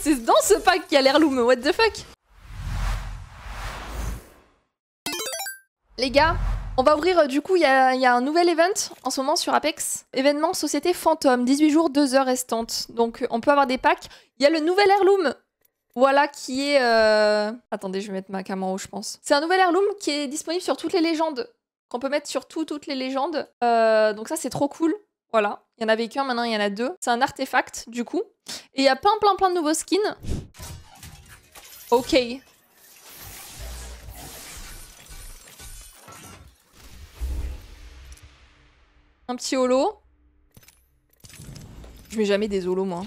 c'est dans ce pack qu'il y a l'heirloom. What the fuck Les gars, on va ouvrir, euh, du coup, il y, a un nouvel event en ce moment sur Apex. Événement Société Fantôme, 18 jours, 2 heures restantes. Donc, euh, on peut avoir des packs. Il y a le nouvel heirloom voilà qui est... Euh, attendez, je vais mettre ma cam en haut, je pense. C'est un nouvel heirloom qui est disponible sur toutes les légendes. Qu'on peut mettre sur toutes les légendes. donc ça, c'est trop cool. Voilà, il y en avait qu'un, maintenant il y en a deux. C'est un artefact, du coup. Et il y a plein, plein, plein de nouveaux skins. Ok. Un petit holo. Je mets jamais des holos, moi.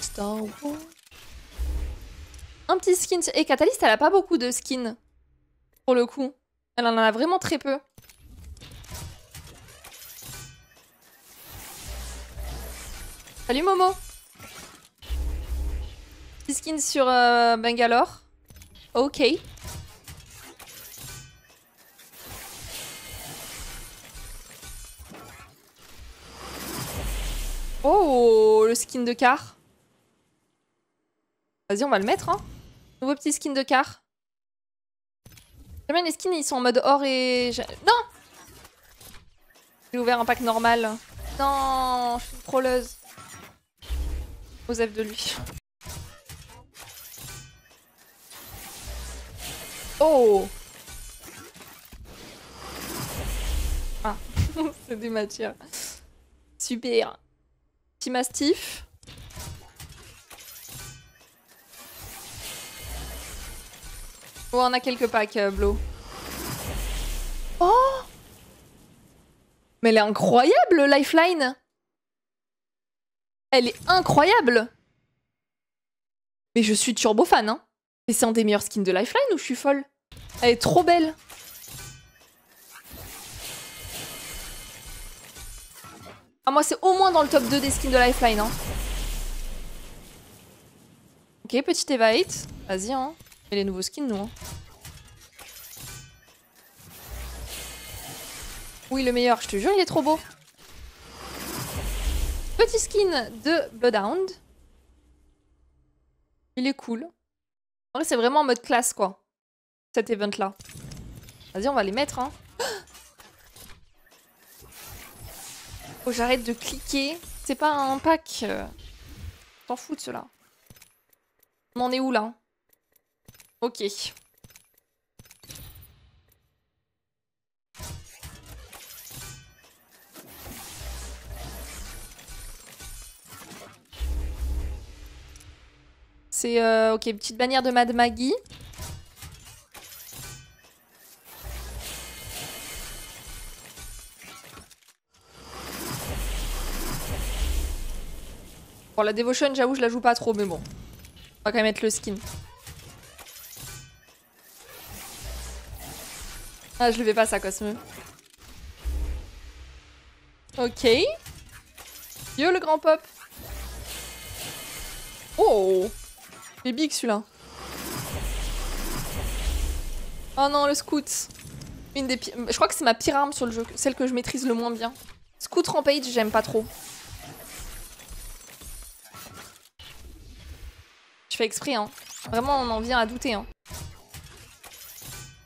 Star Wars. Un petit skin. Et Catalyst, elle a pas beaucoup de skins. Pour le coup. Elle en a vraiment très peu. Salut Momo Petit skin sur euh, Bangalore. Ok. Oh, le skin de car. Vas-y, on va le mettre. Hein. Nouveau petit skin de car. J'aime bien les skins, ils sont en mode or et... Non J'ai ouvert un pack normal. Non, je suis une trolleuse. Osef de lui. Oh Ah, c'est des matières. Super. Petit Mastiff. on a quelques packs, euh, Blo. Oh Mais elle est incroyable, Lifeline Elle est incroyable Mais je suis turbo fan, hein c'est un des meilleurs skins de Lifeline ou je suis folle Elle est trop belle Ah, moi, c'est au moins dans le top 2 des skins de Lifeline, hein Ok, petite évite Vas-y, hein les nouveaux skins, nous. Hein. Oui, le meilleur, je te jure, il est trop beau. Petit skin de Bloodhound. Il est cool. En vrai, c'est vraiment en mode classe, quoi. Cet event-là. Vas-y, on va les mettre, faut hein. que oh, j'arrête de cliquer. C'est pas un pack. Euh. T'en fous de cela. On en est où, là Ok. C'est... Euh, ok, petite bannière de Mad Maggie. Bon, la Devotion, j'avoue, je la joue pas trop, mais bon. On va quand même mettre le skin. Ah, je le fais pas ça, Cosme. Ok. Yo, le grand pop. Oh Il est big, celui-là. Oh non, le scout. Une des Je crois que c'est ma pire arme sur le jeu, celle que je maîtrise le moins bien. Scout Rampage, j'aime pas trop. Je fais exprès, hein. Vraiment, on en vient à douter, hein.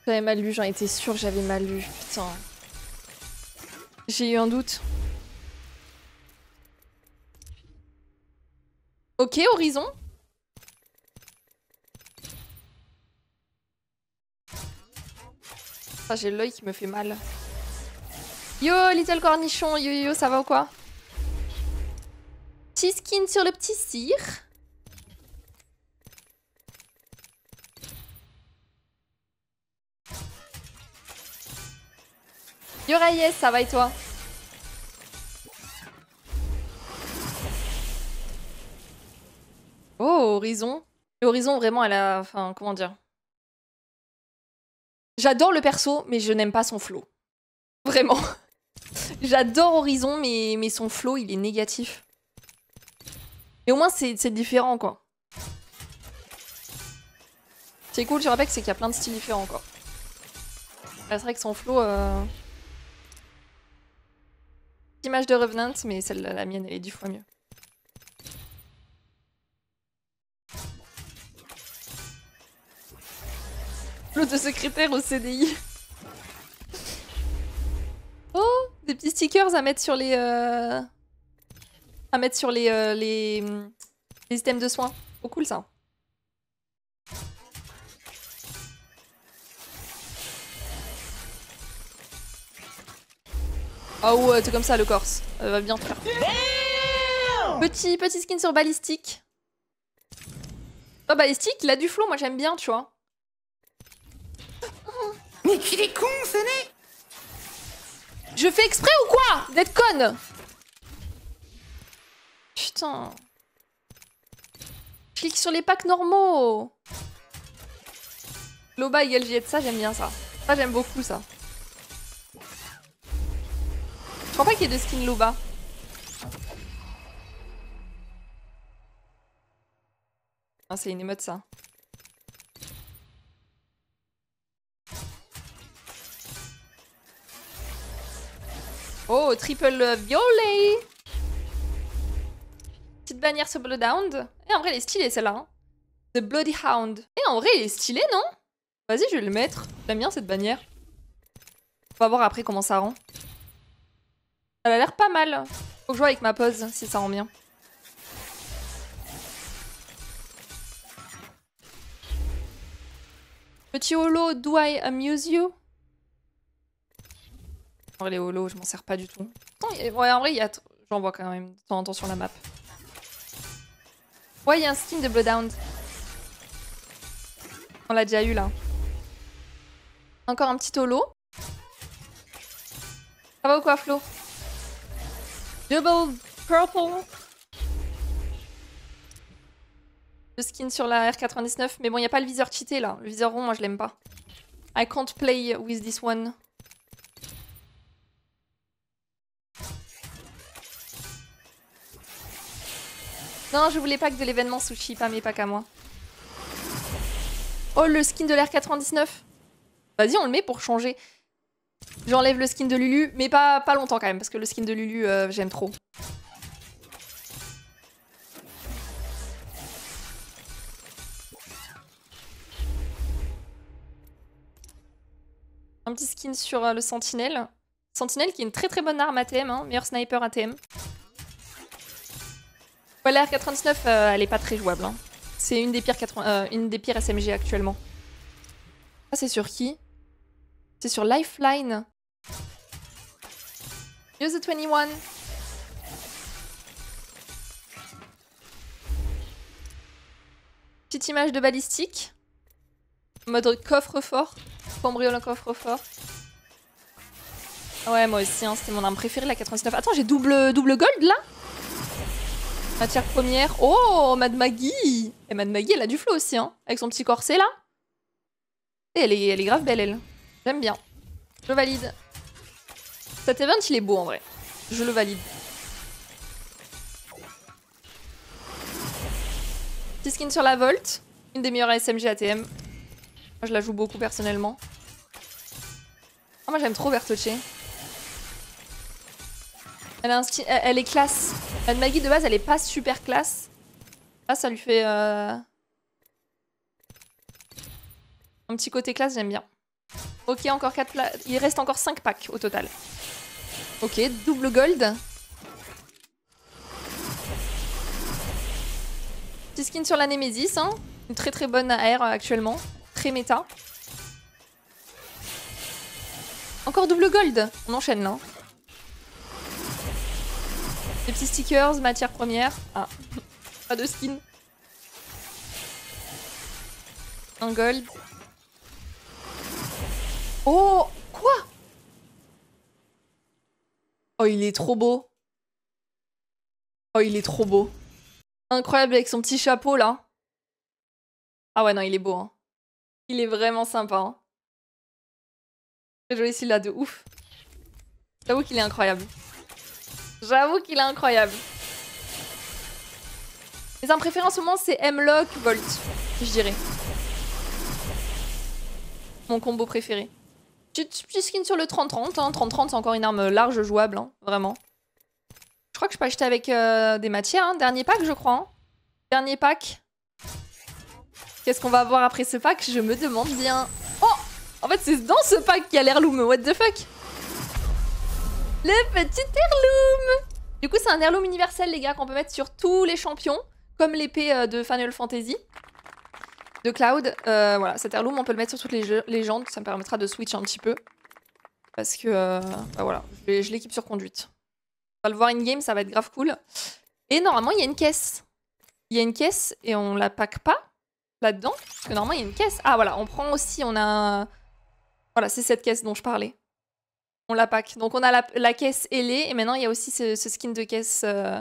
J'avais mal lu, j'en étais sûre j'avais mal lu. Putain. J'ai eu un doute. Ok, Horizon ah, j'ai l'œil qui me fait mal. Yo, Little Cornichon, yo yo, ça va ou quoi Petit skin sur le petit cire. Yoraïe, ça va et toi Oh, Horizon. Horizon, vraiment, elle a... Enfin, comment dire J'adore le perso, mais je n'aime pas son flow. Vraiment. J'adore Horizon, mais, son flow, il est négatif. Mais au moins, c'est différent, quoi. C'est cool, je rappelle, c'est qu'il y a plein de styles différents, quoi. Bah, c'est vrai que son flow... Euh, image de Revenant, mais celle-là, la mienne, elle est du fois mieux. plus de secrétaire au CDI. Oh, des petits stickers à mettre sur les... Euh, à mettre sur les, euh, les... les items de soins. Oh cool ça. oh ouais, t'es comme ça le Corse. va bien faire. Petit, petit skin sur balistique. Pas balistique, il a du flow, moi j'aime bien, tu vois. Mais qu'il est con, ce Je fais exprès ou quoi D'être conne Putain. Je clique sur les packs normaux. Loba égale de ça, j'aime bien ça. Ça, j'aime beaucoup ça crois pas qu'il y ait de skin louva. Ah, c'est une émote ça. Oh, triple violet Petite bannière sur Bloodhound. Et en vrai, elle est stylée celle-là. Hein. The Bloody Hound. Et en vrai, elle est stylée, non Vas-y, je vais le mettre. J'aime bien cette bannière. On va voir après comment ça rend. Elle a l'air pas mal. Faut que je joue avec ma pose si ça rend bien. Petit holo, do I amuse you En les holo, je m'en sers pas du tout. en vrai, y a... j'en vois quand même de temps sur la map. Ouais, il y a un skin de Bloodhound. On l'a déjà eu là. Encore un petit holo. Ça va ou quoi, Flo Double purple. Le skin sur la R99. Mais bon, il a pas le viseur cheaté là. Le viseur rond, moi je l'aime pas. I can't play with this one. Non, je voulais pas que de l'événement sushi, hein, pas mes pas à moi. Oh, le skin de r 99 Vas-y, on le met pour changer. J'enlève le skin de Lulu, mais pas, pas longtemps quand même, parce que le skin de Lulu, euh, j'aime trop. Un petit skin sur euh, le Sentinelle. Sentinelle qui est une très très bonne arme ATM, hein, meilleur sniper ATM. Ouais, la r euh, elle est pas très jouable. Hein. C'est une, des pires une des pires SMG actuellement. Ça, c'est sur qui c'est sur Lifeline. Use the 21. Petite image de balistique. Mode coffre-fort. Cambriole en coffre-fort. Ah ouais, moi aussi, hein, c'était mon arme préférée, la 99. Attends, j'ai double, double gold là Matière première. Oh, Mad Maggie Et Mad Maggie, elle a du flow aussi, hein, avec son petit corset là. Et elle est, elle est grave belle, elle. J'aime bien. Je valide. Cet event, il est beau en vrai. Je le valide. Petit skin sur la Volt. Une des meilleures SMG ATM. Moi, je la joue beaucoup personnellement. Ah, moi, j'aime trop Berthoche. Elle, est classe. La magie de base, elle est pas super classe. Là, ah, ça lui fait... Euh, un petit côté classe, j'aime bien. Ok, encore 4 Il reste encore 5 packs au total. Ok, double gold. Petit skin sur la Nemesis, hein. Une très très bonne AR euh, actuellement. Très méta. Encore double gold. On enchaîne là. Hein. Des petits stickers, matière première. Ah, pas de skin. Un gold. Oh Quoi Oh, il est trop beau. Oh, il est trop beau. Incroyable avec son petit chapeau, là. Ah ouais, non, il est beau. Hein. Il est vraiment sympa. Hein. joli s'il de ouf. J'avoue qu'il est incroyable. J'avoue qu'il est incroyable. Mes impréférences en ce moment, c'est M-Lock, Volt, je dirais. Mon combo préféré. Tu skin sur le 30-30. 30-30, hein. c'est encore une arme large jouable, hein, vraiment. Je crois que je peux acheter avec euh, des matières. Hein. Dernier pack, je crois. Dernier pack. Qu'est-ce qu'on va avoir après ce pack Je me demande bien. Oh En fait, c'est dans ce pack qu'il y a l'airloom, What the fuck Le petit heirloom Du coup, c'est un heirloom universel, les gars, qu'on peut mettre sur tous les champions, comme l'épée euh, de Final Fantasy de Cloud. Euh, voilà, cet heirloom, on peut le mettre sur toutes les légendes. Ça me permettra de switch un petit peu. Parce que, euh, bah voilà, je l'équipe sur conduite. On va le voir in-game, ça va être grave cool. Et normalement, il y a une caisse. Il y a une caisse et on la pack pas là-dedans. Parce que normalement, il y a une caisse. Ah voilà, on prend aussi, on a... Voilà, c'est cette caisse dont je parlais. On la pack. Donc on a la, caisse ailée et maintenant, il y a aussi ce, skin de caisse... Euh,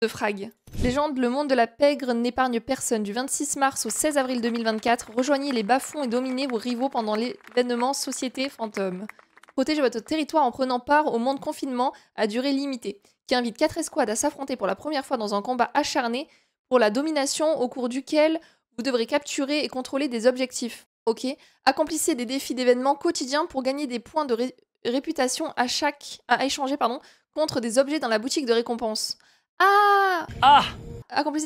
de Frag. Légende, le monde de la pègre n'épargne personne. Du 26 mars au 16 avril 2024, rejoignez les bas et dominez vos rivaux pendant l'événement Société Fantôme. Protégez votre territoire en prenant part au monde confinement à durée limitée, qui invite quatre escouades à s'affronter pour la première fois dans un combat acharné pour la domination au cours duquel vous devrez capturer et contrôler des objectifs. Ok Accomplissez des défis d'événements quotidiens pour gagner des points de réputation à chaque à échanger pardon, contre des objets dans la boutique de récompense. Ah Ah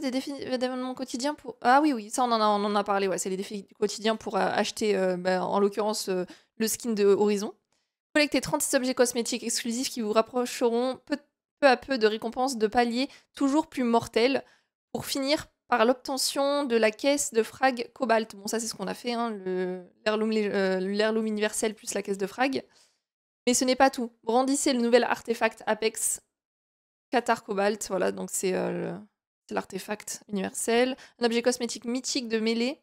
des défis euh, d'événements quotidiens pour... Ah oui, oui, ça on en a, parlé, ouais, c'est les défis quotidiens pour euh, acheter, euh, bah, en l'occurrence, le skin de Horizon. Collectez 36 objets cosmétiques exclusifs qui vous rapprocheront peu, à peu de récompenses de paliers toujours plus mortels pour finir par l'obtention de la caisse de frag cobalt. Bon, ça c'est ce qu'on a fait, hein, l'heirloom universel plus la caisse de frag. Mais ce n'est pas tout. Brandissez le nouvel artefact Apex Qatar Cobalt, voilà, donc euh, c'est l'artefact universel. Un objet cosmétique mythique de mêlée,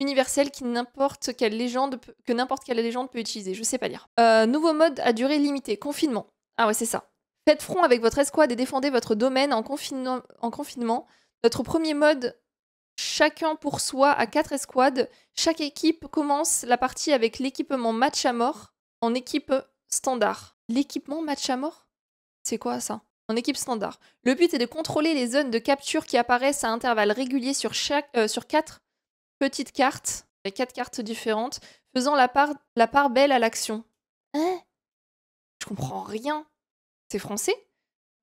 universel qui n'importe quelle légende que n'importe quelle légende peut utiliser. Je sais pas lire. Euh, nouveau mode à durée limitée, confinement. Ah ouais, c'est ça. Faites front avec votre escouade et défendez votre domaine en, en confinement. Notre premier mode, chacun pour soi à quatre escouades. Chaque équipe commence la partie avec l'équipement match à mort en équipe standard. L'équipement match à mort C'est quoi ça en équipe standard. Le but est de contrôler les zones de capture qui apparaissent à intervalles réguliers sur, chaque, euh, sur quatre petites cartes, les quatre cartes différentes, faisant la part, la part belle à l'action. Hein Je comprends rien. C'est français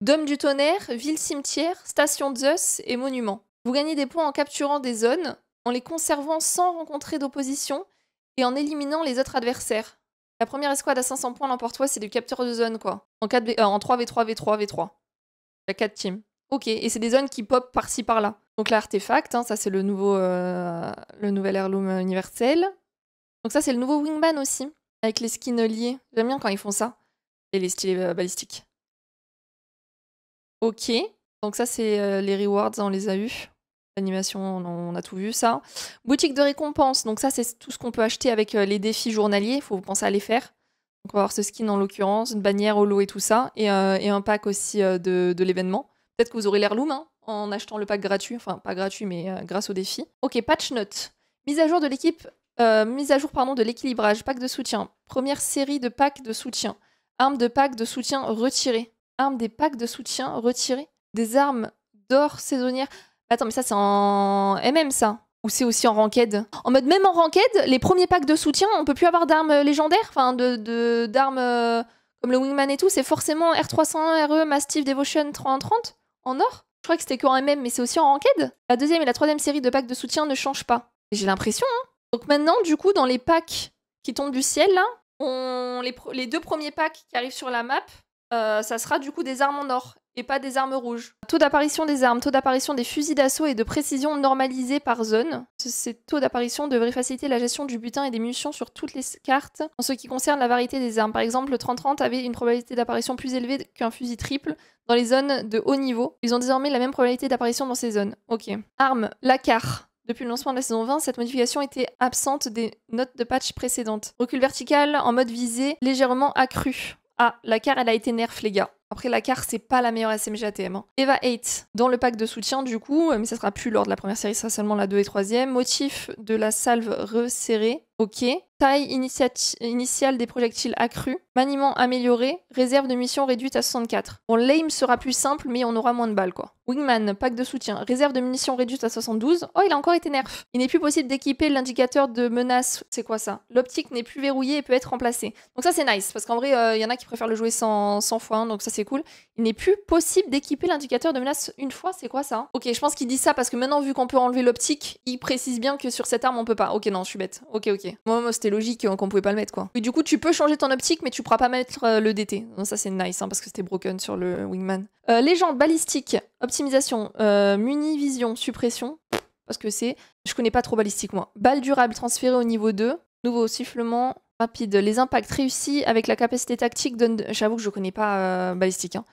Dôme du tonnerre, ville cimetière, station Zeus et monument. Vous gagnez des points en capturant des zones, en les conservant sans rencontrer d'opposition et en éliminant les autres adversaires. La première escouade à 500 points, l'emporte-toi, c'est du capteur de zone, quoi. En, 4 euh, en 3v3, v3, v3. Il y a 4 teams. Ok, et c'est des zones qui pop par-ci, par-là. Donc l'artefact, hein, ça c'est le nouveau, euh, le nouvel heirloom universel. Donc ça c'est le nouveau wingman aussi, avec les skins liés. J'aime bien quand ils font ça. Et les styles euh, balistiques. Ok, donc ça c'est les rewards, hein, on les a eus animation, on a tout vu ça. Boutique de récompense, donc ça c'est tout ce qu'on peut acheter avec euh, les défis journaliers, il faut penser à les faire. Donc on va avoir ce skin en l'occurrence, une bannière holo et tout ça, et, euh, un pack aussi euh, de, l'événement. Peut-être que vous aurez l'air loom hein, en achetant le pack gratuit, enfin pas gratuit mais grâce au défi. Ok, patch note. Mise à jour de l'équipe, mise à jour pardon de l'équilibrage, pack de soutien. Première série de packs de soutien. Armes de pack de soutien retirées. Armes des packs de soutien retirées. Des armes d'or saisonnières. Attends, mais ça, c'est en MM, ça Ou c'est aussi en ranked En mode, même en ranked, les premiers packs de soutien, on peut plus avoir d'armes euh, légendaires, enfin, de d'armes euh, comme le Wingman et tout, c'est forcément R301, RE, Mastiff, Devotion 330 en or Je crois que c'était qu'en MM, mais c'est aussi en ranked La deuxième et la troisième série de packs de soutien ne changent pas. J'ai l'impression, hein Donc maintenant, du coup, dans les packs qui tombent du ciel, là, on... les, deux premiers packs qui arrivent sur la map, euh, ça sera du coup des armes en or et pas des armes rouges. Taux d'apparition des armes, taux d'apparition des fusils d'assaut et de précision normalisés par zone. Ces taux d'apparition devraient faciliter la gestion du butin et des munitions sur toutes les cartes en ce qui concerne la variété des armes. Par exemple, le 30-30 avait une probabilité d'apparition plus élevée qu'un fusil triple dans les zones de haut niveau. Ils ont désormais la même probabilité d'apparition dans ces zones. Ok. la Lacar. Depuis le lancement de la saison 20, cette modification était absente des notes de patch précédentes. Recul vertical en mode visé légèrement accru. Ah, la car elle a été nerf les gars. Après, la carte, c'est pas la meilleure SMG ATM. Hein. Eva 8, dans le pack de soutien, du coup, euh, mais ça sera plus lors de la première série, ça sera seulement la 2 et 3 Motif de la salve resserrée. Ok. Taille initiale des projectiles accrue. Maniement amélioré. Réserve de mission réduite à 64. Bon, l'aim sera plus simple, mais on aura moins de balles, quoi. Wingman, pack de soutien. Réserve de munitions réduite à 72. Oh, il a encore été nerf. Il n'est plus possible d'équiper l'indicateur de menace. C'est quoi ça L'optique n'est plus verrouillée et peut être remplacée. Donc ça, c'est nice, parce qu'en vrai, euh, il y en a qui préfèrent le jouer sans, fois, hein, donc ça, c'est cool. Il n'est plus possible d'équiper l'indicateur de menace une fois. C'est quoi ça Ok, je pense qu'il dit ça parce que maintenant, vu qu'on peut enlever l'optique, il précise bien que sur cette arme, on peut pas. Ok, non, je suis bête. Ok, ok. Moi, c'était logique qu'on pouvait pas le mettre quoi. Et du coup, tu peux changer ton optique, mais tu pourras pas mettre euh, le DT. Donc ça, c'est nice hein, parce que c'était broken sur le Wingman. Euh, légende, balistique, optimisation, euh, munivision, suppression. Parce que c'est. Je connais pas trop balistique moi. Balle durable transférée au niveau 2. Nouveau sifflement rapide. Les impacts réussis avec la capacité tactique donnent. J'avoue que je connais pas euh, balistique. Hein,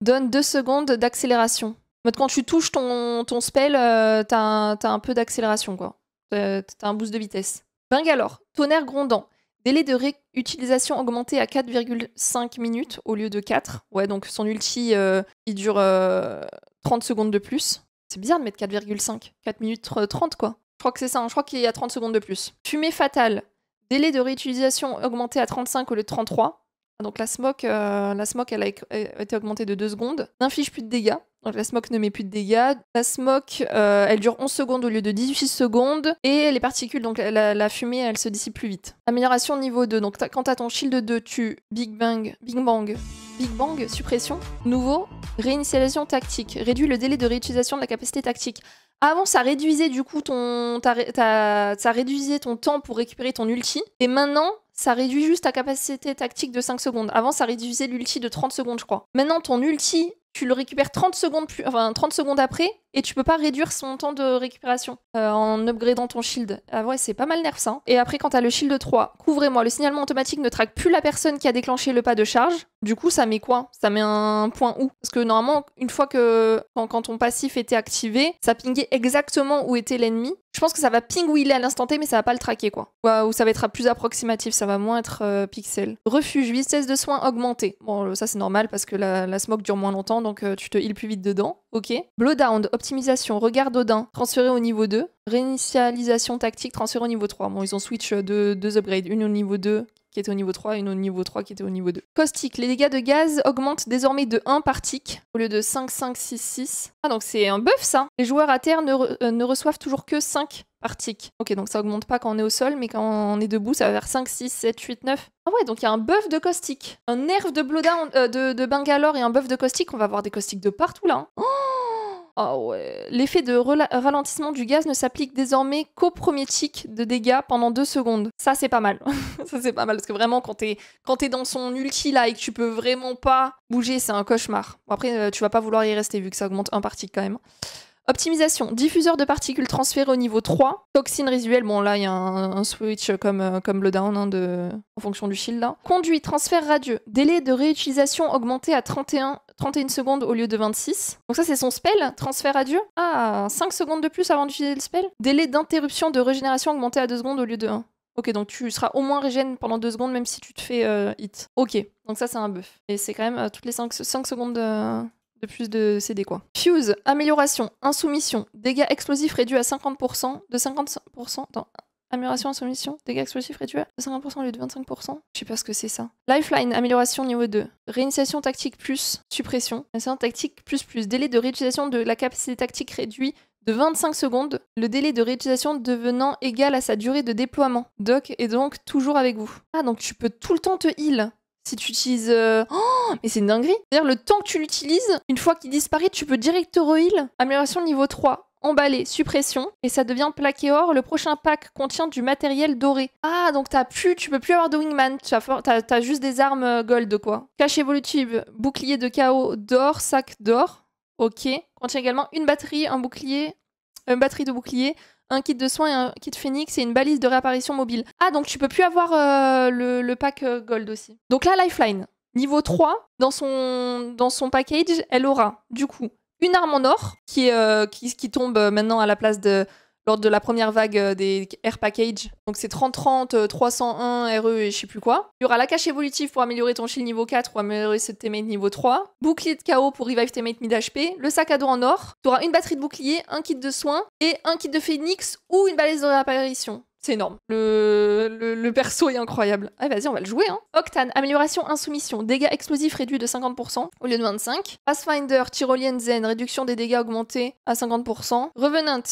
Donne 2 secondes d'accélération. quand tu touches ton, spell, euh, t'as un, un, peu d'accélération, quoi. T'as un boost de vitesse. Bangalore, tonnerre grondant. Délai de réutilisation augmenté à 4,5 minutes au lieu de 4. Ouais, donc son ulti, euh, il dure 30 euh, secondes de plus. C'est bizarre de mettre 4,5. 4 minutes 30, euh, quoi. Je crois que c'est ça, hein. je crois qu'il y a 30 secondes de plus. Fumée fatale. Délai de réutilisation augmenté à 35 au lieu de 33. Ah, donc la smoke, la smoke elle a été augmentée de 2 secondes. N'inflige plus de dégâts. Donc la smoke ne met plus de dégâts. La smoke, euh, elle dure 11 secondes au lieu de 18 secondes. Et les particules, donc la, fumée, elle se dissipe plus vite. Amélioration niveau 2. Donc quand t'as ton shield 2, tu Big Bang, Big Bang, Big Bang, suppression. Nouveau, réinitialisation tactique. Réduit le délai de réutilisation de la capacité tactique. Avant, ça réduisait du coup ton, ta, ça réduisait ton temps pour récupérer ton ulti. Et maintenant, ça réduit juste ta capacité tactique de 5 secondes. Avant, ça réduisait l'ulti de 30 secondes, je crois. Maintenant, ton ulti tu le récupères 30 secondes, plus, secondes après et tu peux pas réduire son temps de récupération euh, en upgradant ton shield. Ah ouais, c'est pas mal nerf ça. Hein. Et après, quand t'as le shield 3, couvrez-moi, le signalement automatique ne traque plus la personne qui a déclenché le pas de charge. Du coup, ça met quoi Ça met un point où Parce que normalement, une fois que quand, ton passif était activé, ça pingait exactement où était l'ennemi je pense que ça va pingouiller à l'instant T, mais ça va pas le traquer, quoi. Ou ça va être plus approximatif, ça va moins être euh, pixel. Refuge, vitesse de soin augmentée. Bon, euh, ça c'est normal parce que la, smoke dure moins longtemps, donc euh, tu te heals plus vite dedans. Ok. Blowdown, optimisation, regard d'Odin, transféré au niveau 2. Réinitialisation tactique, transféré au niveau 3. Bon, ils ont switch deux upgrades, une au niveau 2 qui était au niveau 3 et une au niveau 3 qui était au niveau 2. Caustique, les dégâts de gaz augmentent désormais de 1 par tic au lieu de 5, 5, 6, 6. Ah donc c'est un buff ça Les joueurs à terre ne, euh, reçoivent toujours que 5 par tic. Ok donc ça augmente pas quand on est au sol mais quand on est debout ça va vers 5, 6, 7, 8, 9. Ah ouais donc il y a un buff de caustique. Un nerf de, euh, de, de Bangalore et un buff de caustique. On va avoir des caustiques de partout là. Hein. Oh ah L'effet de ralentissement du gaz ne s'applique désormais qu'au premier tick de dégâts pendant deux secondes. Ça, c'est pas mal. ça, c'est pas mal. Parce que vraiment, quand t'es, quand t'es dans son ulti like et que tu peux vraiment pas bouger, c'est un cauchemar. après, euh, tu vas pas vouloir y rester vu que ça augmente un parti quand même. Optimisation, diffuseur de particules transféré au niveau 3, toxine résiduelle, bon là il y a un, switch comme, euh, comme le down hein, de... en fonction du shield là. Conduit, transfert radieux, délai de réutilisation augmenté à 31 31 secondes au lieu de 26. Donc ça, c'est son spell, transfert à Dieu. Ah, 5 secondes de plus avant d'utiliser le spell. Délai d'interruption de régénération augmenté à 2 secondes au lieu de 1. Ok, donc tu seras au moins régène pendant 2 secondes même si tu te fais euh, hit. Ok, donc ça c'est un buff. Et c'est quand même euh, toutes les 5, 5 secondes de, plus de CD quoi. Fuse, amélioration, insoumission, dégâts explosifs réduits à 50%, de 50%, Amélioration en soumission, dégâts explosifs réduits de 50% au lieu de 25%. Je sais pas ce que c'est ça. Lifeline, amélioration niveau 2. Réinitiation tactique plus, suppression. Réinitiation tactique plus plus. Délai de réutilisation de la capacité tactique réduit de 25 secondes, le délai de réutilisation devenant égal à sa durée de déploiement. Doc est donc toujours avec vous. Ah, donc tu peux tout le temps te heal si tu utilises... Euh, oh, mais c'est une dinguerie C'est-à-dire le temps que tu l'utilises, une fois qu'il disparaît, tu peux direct te re-heal. Amélioration niveau 3 emballé, suppression, et ça devient plaqué or. Le prochain pack contient du matériel doré. Ah, donc t'as plus, tu peux plus avoir de wingman, t'as as, juste des armes euh, gold, quoi. Cache évolutive, bouclier de chaos d'or, sac d'or, ok. Contient également une batterie, un bouclier, euh, une batterie de bouclier, un kit de soins et un kit phoenix et une balise de réapparition mobile. Ah, donc tu peux plus avoir euh, le, pack gold aussi. Donc la lifeline. Niveau 3, dans son, dans son package, elle aura, du coup, une arme en or qui, est, euh, qui, tombe euh, maintenant à la place de lors de la première vague euh, des Air Package. Donc c'est 30-30, 301, RE et je sais plus quoi. Il y aura la cache évolutive pour améliorer ton shield niveau 4 ou améliorer ce teammate niveau 3. Bouclier de chaos pour revive teammate mid HP. Le sac à dos en or. Tu auras une batterie de bouclier, un kit de soins et un kit de phoenix ou une balise de réapparition. C'est énorme. Le, le, perso est incroyable. Allez, ah, vas-y, on va le jouer, hein. Octane, amélioration insoumission, dégâts explosifs réduits de 50% au lieu de 25. Pathfinder, Tyrolienne Zen, réduction des dégâts augmentés à 50%. Revenant,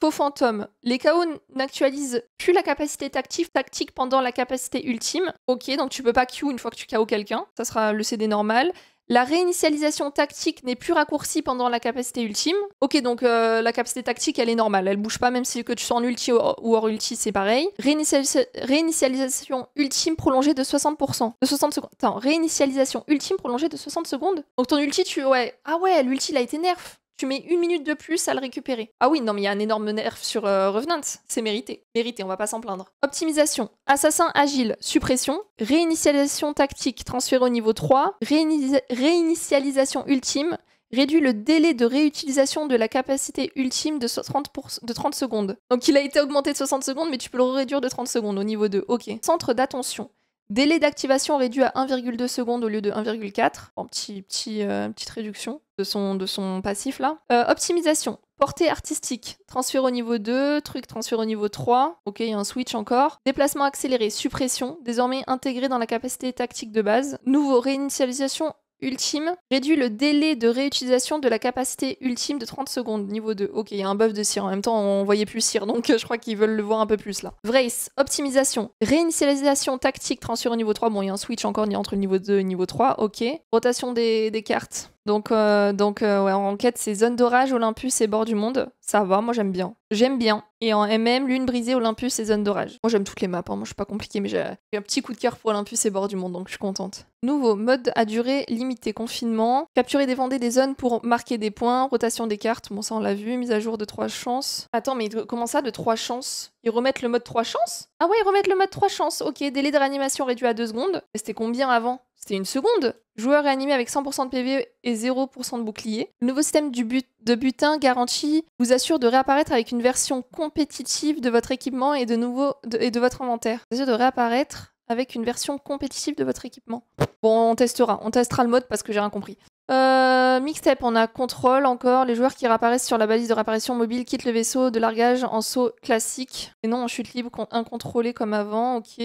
Faux fantôme. Les KO n'actualisent plus la capacité tactique, tactique pendant la capacité ultime. Ok, donc tu peux pas Q une fois que tu KO quelqu'un. Ça sera le CD normal. La réinitialisation tactique n'est plus raccourcie pendant la capacité ultime. Ok, donc euh, la capacité tactique, elle est normale, elle bouge pas, même si tu sois en ulti ou hors ulti, c'est pareil. réinitialisation ultime prolongée de 60%. De 60 secondes. Attends, réinitialisation ultime prolongée de 60 secondes Donc ton ulti, tu... Ouais. Ah ouais, l'ulti, il a été nerf tu mets une minute de plus à le récupérer. Ah oui, non, mais il y a un énorme nerf sur euh, Revenant. C'est mérité. Mérité, on va pas s'en plaindre. Optimisation. Assassin agile, suppression. Réinitialisation tactique, transféré au niveau 3. réinitialisation ultime. Réduit le délai de réutilisation de la capacité ultime de 30, de 30 secondes. Donc il a été augmenté de 60 secondes, mais tu peux le réduire de 30 secondes au niveau 2. Ok. Centre d'attention. Délai d'activation réduit à 1,2 secondes au lieu de 1,4, en petit, petit, euh, petite réduction de son, de son passif là. Euh, optimisation, Portée artistique, transfert au niveau 2, truc transfert au niveau 3, ok, il y a un switch encore. Déplacement accéléré, suppression, désormais intégré dans la capacité tactique de base. Nouveau, réinitialisation ultime, réduit le délai de réutilisation de la capacité ultime de 30 secondes, niveau 2. Ok, il y a un buff de cire, en même temps on voyait plus cire, donc euh, je crois qu'ils veulent le voir un peu plus là. Vrace, optimisation, réinitialisation tactique, transfert au niveau 3, bon il y a un switch encore ni entre le niveau 2 et niveau 3, ok. Rotation des cartes, donc, euh, donc euh, enquête ces zones d'orage, Olympus et bord du monde. Ça va, moi j'aime bien. J'aime bien. Et en MM, lune brisée, Olympus et zone d'orage. Moi j'aime toutes les maps, hein. moi je suis pas compliqué, mais j'ai un petit coup de cœur pour Olympus et bord du monde, donc je suis contente. Nouveau, mode à durée limitée, confinement. Capturer des vendées des zones pour marquer des points, rotation des cartes, bon ça on l'a vu, mise à jour de trois chances. Attends, mais comment ça de trois chances Ils remettent le mode 3 chances Ah ouais, ils remettent le mode 3 chances, ok, délai de réanimation réduit à 2 secondes. C'était combien avant c'était une seconde. Joueur réanimé avec 100% de PV et 0% de bouclier. Le nouveau système du de butin garanti vous assure de réapparaître avec une version compétitive de votre équipement et de, nouveau et de votre inventaire. Vous de réapparaître avec une version compétitive de votre équipement. Bon, on testera. On testera le mode parce que j'ai rien compris. Euh, mixtape, on a contrôle encore. Les joueurs qui réapparaissent sur la balise de réapparition mobile quittent le vaisseau de largage en saut classique. Et non en chute libre incontrôlée comme avant. Ok.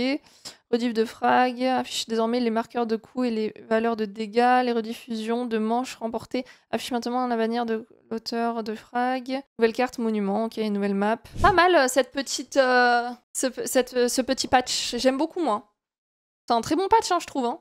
Rediff de frag affiche désormais les marqueurs de coups et les valeurs de dégâts. Les rediffusions de manches remportées affiche maintenant la bannière de l'auteur de frag. Nouvelle carte monument. Ok. Nouvelle map. Pas mal euh, cette petite, euh, euh, ce, petit patch. J'aime beaucoup moi. C'est un très bon patch, hein, je trouve. Hein.